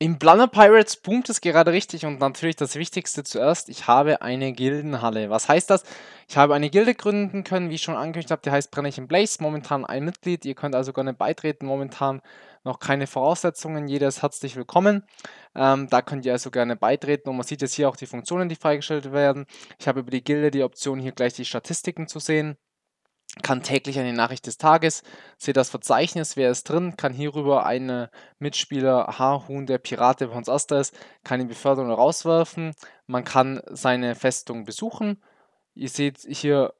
Im Blunder Pirates boomt es gerade richtig und natürlich das Wichtigste zuerst, ich habe eine Gildenhalle. Was heißt das? Ich habe eine Gilde gründen können, wie ich schon angekündigt habe, die heißt Brennig in Blaze, momentan ein Mitglied, ihr könnt also gerne beitreten, momentan noch keine Voraussetzungen, jeder ist herzlich willkommen. Ähm, da könnt ihr also gerne beitreten und man sieht jetzt hier auch die Funktionen, die freigeschaltet werden. Ich habe über die Gilde die Option, hier gleich die Statistiken zu sehen kann täglich eine Nachricht des Tages, sehe das Verzeichnis, wer ist drin, kann hierüber einen Mitspieler Haarhuhn, der Pirate bei uns erster ist, kann ihn befördern oder rauswerfen. Man kann seine Festung besuchen. Ihr seht hier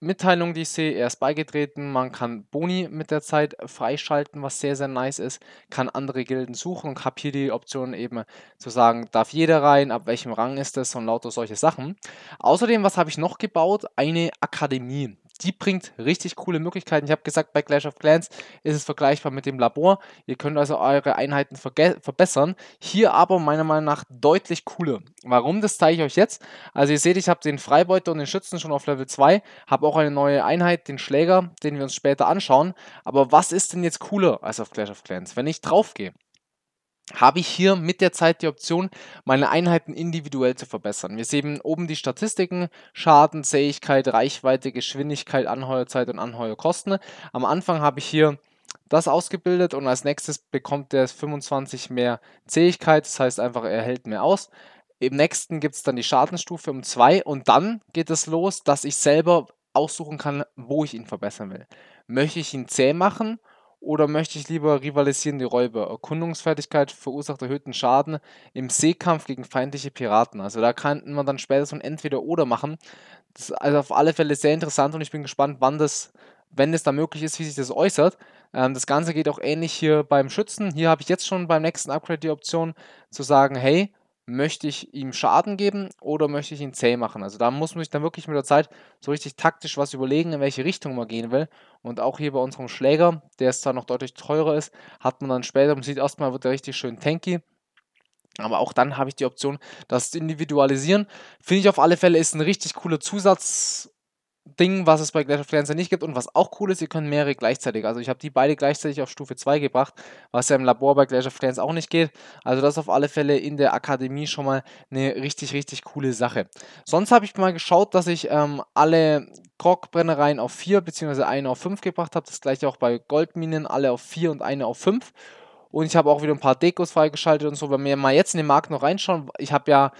Mitteilungen, die ich sehe, er ist beigetreten, man kann Boni mit der Zeit freischalten, was sehr, sehr nice ist, kann andere Gilden suchen und habe hier die Option eben zu sagen, darf jeder rein, ab welchem Rang ist das und lauter solche Sachen. Außerdem, was habe ich noch gebaut? Eine Akademie die bringt richtig coole Möglichkeiten. Ich habe gesagt, bei Clash of Clans ist es vergleichbar mit dem Labor. Ihr könnt also eure Einheiten verbessern. Hier aber meiner Meinung nach deutlich cooler. Warum, das zeige ich euch jetzt. Also ihr seht, ich habe den Freibeuter und den Schützen schon auf Level 2, habe auch eine neue Einheit, den Schläger, den wir uns später anschauen. Aber was ist denn jetzt cooler als auf Clash of Clans, wenn ich draufgehe? habe ich hier mit der Zeit die Option, meine Einheiten individuell zu verbessern. Wir sehen oben die Statistiken, Schaden, Zähigkeit, Reichweite, Geschwindigkeit, Anheuerzeit und Anheuerkosten. Am Anfang habe ich hier das ausgebildet und als nächstes bekommt der 25 mehr Zähigkeit, das heißt einfach, er hält mehr aus. Im nächsten gibt es dann die Schadenstufe um 2 und dann geht es los, dass ich selber aussuchen kann, wo ich ihn verbessern will. Möchte ich ihn zäh machen oder möchte ich lieber rivalisierende Räuber? Erkundungsfertigkeit verursacht erhöhten Schaden im Seekampf gegen feindliche Piraten. Also da kann man dann später so ein Entweder-Oder machen. Das ist also auf alle Fälle sehr interessant und ich bin gespannt, wann das, wenn es da möglich ist, wie sich das äußert. Ähm, das Ganze geht auch ähnlich hier beim Schützen. Hier habe ich jetzt schon beim nächsten Upgrade die Option zu sagen, hey, möchte ich ihm Schaden geben oder möchte ich ihn zäh machen. Also da muss man sich dann wirklich mit der Zeit so richtig taktisch was überlegen, in welche Richtung man gehen will. Und auch hier bei unserem Schläger, der es zwar noch deutlich teurer ist, hat man dann später, man sieht erstmal, wird er richtig schön tanky. Aber auch dann habe ich die Option, das zu individualisieren. Finde ich auf alle Fälle ist ein richtig cooler Zusatz Ding, was es bei Clash of Clans ja nicht gibt und was auch cool ist, ihr könnt mehrere gleichzeitig. Also ich habe die beide gleichzeitig auf Stufe 2 gebracht, was ja im Labor bei Clash of Clans auch nicht geht. Also das ist auf alle Fälle in der Akademie schon mal eine richtig, richtig coole Sache. Sonst habe ich mal geschaut, dass ich ähm, alle krog auf 4 bzw. eine auf 5 gebracht habe. Das gleiche auch bei Goldminen, alle auf 4 und eine auf 5. Und ich habe auch wieder ein paar Dekos freigeschaltet und so. Wenn wir mal jetzt in den Markt noch reinschauen, ich habe ja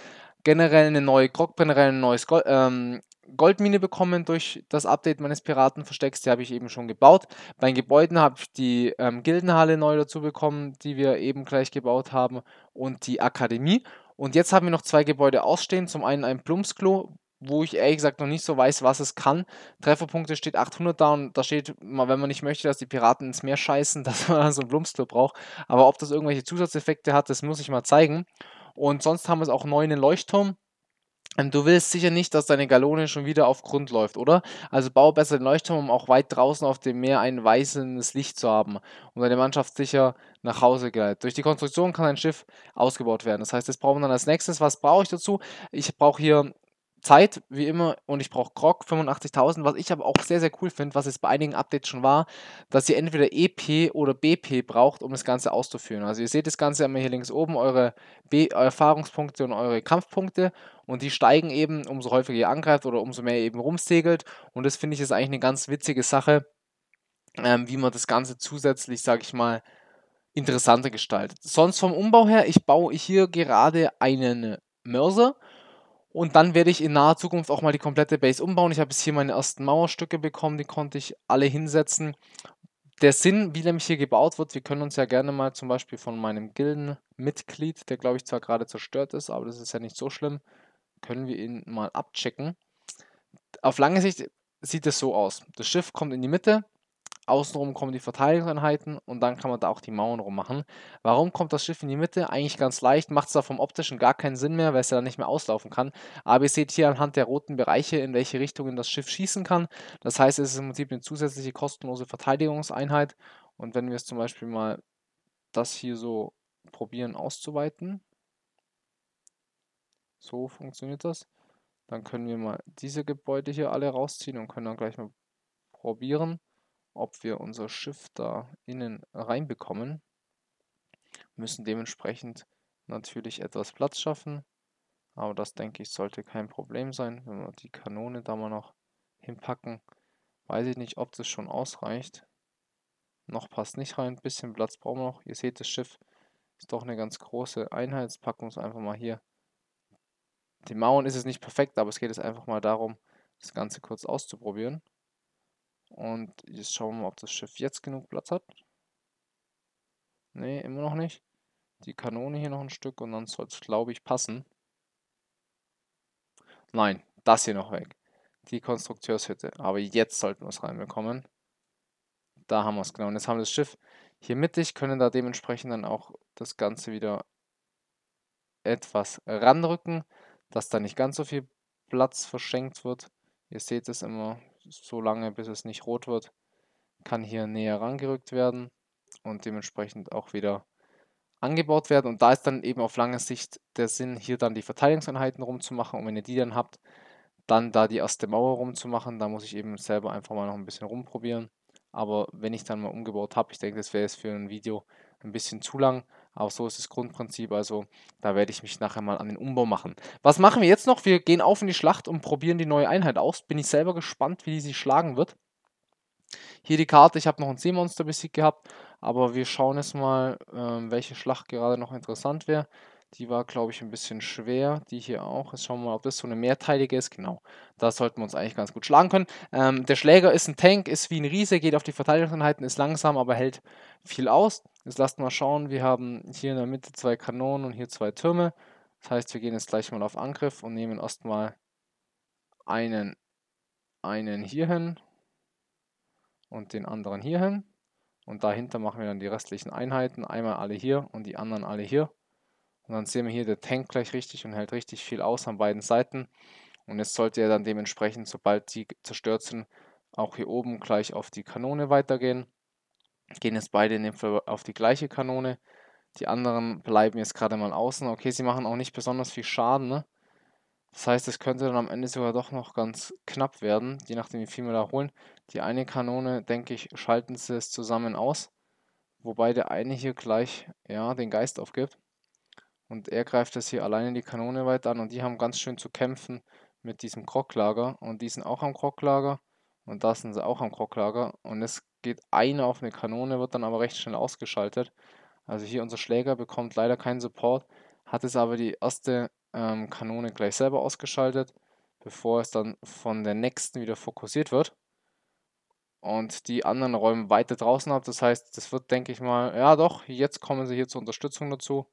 generell eine neue Krog, ein neues Gold, ähm, Goldmine bekommen durch das Update meines Piratenverstecks, die habe ich eben schon gebaut. Bei den Gebäuden habe ich die ähm, Gildenhalle neu dazu bekommen, die wir eben gleich gebaut haben, und die Akademie. Und jetzt haben wir noch zwei Gebäude ausstehen. Zum einen ein Plumpsklo, wo ich ehrlich gesagt noch nicht so weiß, was es kann. Trefferpunkte steht 800 da und da steht, wenn man nicht möchte, dass die Piraten ins Meer scheißen, dass man dann so ein Plumpsklo braucht. Aber ob das irgendwelche Zusatzeffekte hat, das muss ich mal zeigen. Und sonst haben wir es auch neu in den Leuchtturm ähm, du willst sicher nicht, dass deine Galone schon wieder auf Grund läuft, oder? Also bau besser den Leuchtturm, um auch weit draußen auf dem Meer ein weißes Licht zu haben, um deine Mannschaft sicher nach Hause gleitet. Durch die Konstruktion kann ein Schiff ausgebaut werden. Das heißt, das brauchen wir dann als nächstes, was brauche ich dazu? Ich brauche hier Zeit, wie immer, und ich brauche Grog 85.000, was ich aber auch sehr, sehr cool finde, was jetzt bei einigen Updates schon war, dass ihr entweder EP oder BP braucht, um das Ganze auszuführen. Also ihr seht das Ganze einmal hier links oben, eure B Erfahrungspunkte und eure Kampfpunkte und die steigen eben, umso häufiger ihr angreift oder umso mehr ihr eben rumsegelt und das finde ich ist eigentlich eine ganz witzige Sache, ähm, wie man das Ganze zusätzlich, sage ich mal, interessanter gestaltet. Sonst vom Umbau her, ich baue hier gerade einen Mörser, und dann werde ich in naher Zukunft auch mal die komplette Base umbauen. Ich habe jetzt hier meine ersten Mauerstücke bekommen, die konnte ich alle hinsetzen. Der Sinn, wie nämlich hier gebaut wird, wir können uns ja gerne mal zum Beispiel von meinem Gildenmitglied, der glaube ich zwar gerade zerstört ist, aber das ist ja nicht so schlimm, können wir ihn mal abchecken. Auf lange Sicht sieht es so aus. Das Schiff kommt in die Mitte, Außenrum kommen die Verteidigungseinheiten und dann kann man da auch die Mauern rummachen. Warum kommt das Schiff in die Mitte? Eigentlich ganz leicht, macht es da vom optischen gar keinen Sinn mehr, weil es ja dann nicht mehr auslaufen kann. Aber ihr seht hier anhand der roten Bereiche, in welche Richtungen das Schiff schießen kann. Das heißt, es ist im Prinzip eine zusätzliche kostenlose Verteidigungseinheit. Und wenn wir es zum Beispiel mal das hier so probieren auszuweiten, so funktioniert das. Dann können wir mal diese Gebäude hier alle rausziehen und können dann gleich mal probieren ob wir unser Schiff da innen reinbekommen. Müssen dementsprechend natürlich etwas Platz schaffen. Aber das denke ich sollte kein Problem sein, wenn wir die Kanone da mal noch hinpacken. Weiß ich nicht, ob das schon ausreicht. Noch passt nicht rein, bisschen Platz brauchen wir noch. Ihr seht, das Schiff ist doch eine ganz große Einheit. Jetzt packen wir es einfach mal hier. Die Mauern ist es nicht perfekt, aber es geht jetzt einfach mal darum, das Ganze kurz auszuprobieren. Und jetzt schauen wir mal, ob das Schiff jetzt genug Platz hat. Ne, immer noch nicht. Die Kanone hier noch ein Stück und dann soll es, glaube ich, passen. Nein, das hier noch weg. Die Konstrukteurshütte. Aber jetzt sollten wir es reinbekommen. Da haben wir es genau. Und jetzt haben wir das Schiff hier mittig, können da dementsprechend dann auch das Ganze wieder etwas ranrücken, dass da nicht ganz so viel Platz verschenkt wird. Ihr seht es immer, so lange, bis es nicht rot wird, kann hier näher rangerückt werden und dementsprechend auch wieder angebaut werden. Und da ist dann eben auf lange Sicht der Sinn, hier dann die Verteidigungseinheiten rumzumachen. Und wenn ihr die dann habt, dann da die erste Mauer rumzumachen. Da muss ich eben selber einfach mal noch ein bisschen rumprobieren. Aber wenn ich dann mal umgebaut habe, ich denke, das wäre jetzt für ein Video ein bisschen zu lang. Aber so ist das Grundprinzip. Also da werde ich mich nachher mal an den Umbau machen. Was machen wir jetzt noch? Wir gehen auf in die Schlacht und probieren die neue Einheit aus. Bin ich selber gespannt, wie die sich schlagen wird. Hier die Karte. Ich habe noch ein Seemonster besiegt gehabt. Aber wir schauen jetzt mal, ähm, welche Schlacht gerade noch interessant wäre. Die war, glaube ich, ein bisschen schwer. Die hier auch. Jetzt schauen wir mal, ob das so eine mehrteilige ist. Genau. Da sollten wir uns eigentlich ganz gut schlagen können. Ähm, der Schläger ist ein Tank, ist wie ein Riese, geht auf die Verteidigungseinheiten, ist langsam, aber hält viel aus. Jetzt lasst mal schauen. Wir haben hier in der Mitte zwei Kanonen und hier zwei Türme. Das heißt, wir gehen jetzt gleich mal auf Angriff und nehmen erstmal einen, einen hin und den anderen hier hin. Und dahinter machen wir dann die restlichen Einheiten. Einmal alle hier und die anderen alle hier. Und dann sehen wir hier, der tankt gleich richtig und hält richtig viel aus an beiden Seiten. Und jetzt sollte er dann dementsprechend, sobald die zerstört sind, auch hier oben gleich auf die Kanone weitergehen. Gehen jetzt beide in dem Fall auf die gleiche Kanone. Die anderen bleiben jetzt gerade mal außen. Okay, sie machen auch nicht besonders viel Schaden. Ne? Das heißt, es könnte dann am Ende sogar doch noch ganz knapp werden, je nachdem wie viel wir da holen. Die eine Kanone, denke ich, schalten sie es zusammen aus. Wobei der eine hier gleich ja, den Geist aufgibt. Und er greift das hier alleine die Kanone weit an. Und die haben ganz schön zu kämpfen mit diesem Krocklager. Und die sind auch am Krocklager. Und da sind sie auch am Krocklager. Und es geht eine auf eine Kanone, wird dann aber recht schnell ausgeschaltet. Also hier unser Schläger bekommt leider keinen Support, hat es aber die erste ähm, Kanone gleich selber ausgeschaltet, bevor es dann von der nächsten wieder fokussiert wird. Und die anderen räumen weiter draußen ab. Das heißt, das wird, denke ich mal, ja doch, jetzt kommen sie hier zur Unterstützung dazu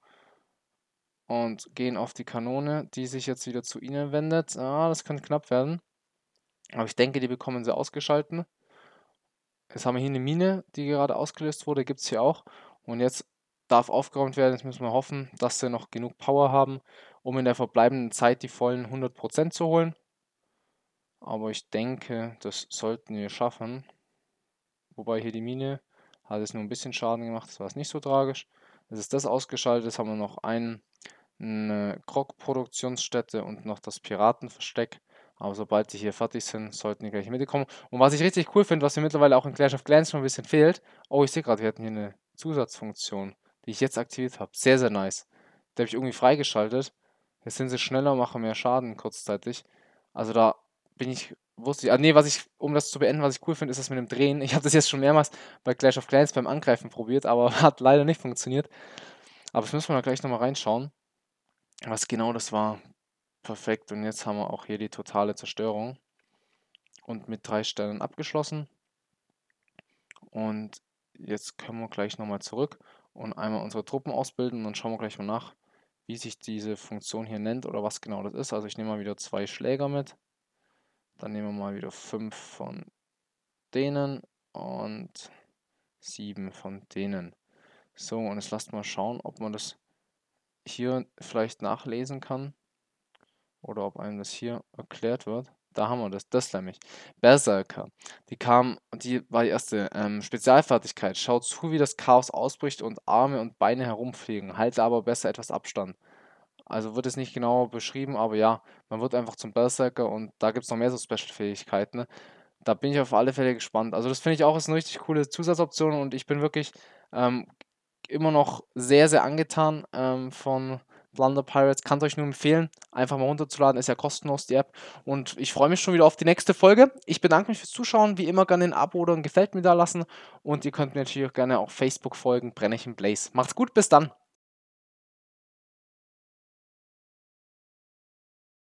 und gehen auf die Kanone, die sich jetzt wieder zu ihnen wendet. Ah, das kann knapp werden. Aber ich denke, die bekommen sie ausgeschalten. Jetzt haben wir hier eine Mine, die gerade ausgelöst wurde, gibt es hier auch. Und jetzt darf aufgeräumt werden. Jetzt müssen wir hoffen, dass sie noch genug Power haben, um in der verbleibenden Zeit die vollen 100% zu holen. Aber ich denke, das sollten wir schaffen. Wobei hier die Mine hat es nur ein bisschen Schaden gemacht, das war es nicht so tragisch. Jetzt ist das ausgeschaltet, jetzt haben wir noch einen eine krog produktionsstätte und noch das Piratenversteck. Aber sobald die hier fertig sind, sollten die gleich mitkommen. Und was ich richtig cool finde, was mir mittlerweile auch in Clash of Clans schon ein bisschen fehlt. Oh, ich sehe gerade, wir hatten hier eine Zusatzfunktion, die ich jetzt aktiviert habe. Sehr, sehr nice. Die habe ich irgendwie freigeschaltet. Jetzt sind sie schneller, machen mehr Schaden kurzzeitig. Also da bin ich, wusste ich. Ah, nee, was ich, um das zu beenden, was ich cool finde, ist das mit dem Drehen. Ich habe das jetzt schon mehrmals bei Clash of Clans beim Angreifen probiert, aber hat leider nicht funktioniert. Aber das müssen wir da gleich nochmal reinschauen. Was genau das war. Perfekt. Und jetzt haben wir auch hier die totale Zerstörung. Und mit drei Sternen abgeschlossen. Und jetzt können wir gleich nochmal zurück und einmal unsere Truppen ausbilden. Und dann schauen wir gleich mal nach, wie sich diese Funktion hier nennt oder was genau das ist. Also ich nehme mal wieder zwei Schläger mit. Dann nehmen wir mal wieder fünf von denen und sieben von denen. So, und jetzt lasst mal schauen, ob man das hier vielleicht nachlesen kann oder ob einem das hier erklärt wird. Da haben wir das, das nämlich. Berserker. Die kam, die war die erste ähm, Spezialfertigkeit. Schau zu, wie das Chaos ausbricht und Arme und Beine herumfliegen. Halte aber besser etwas Abstand. Also wird es nicht genau beschrieben, aber ja, man wird einfach zum Berserker und da gibt es noch mehr so Special-Fähigkeiten. Ne? Da bin ich auf alle Fälle gespannt. Also das finde ich auch ist eine richtig coole Zusatzoption und ich bin wirklich ähm, immer noch sehr, sehr angetan ähm, von Blunder Pirates. Kann es euch nur empfehlen, einfach mal runterzuladen. Ist ja kostenlos, die App. Und ich freue mich schon wieder auf die nächste Folge. Ich bedanke mich fürs Zuschauen. Wie immer gerne ein Abo oder ein Gefällt mir da lassen. Und ihr könnt mir natürlich auch gerne auf Facebook folgen. Brenne ich im Blaze. Macht's gut, bis dann.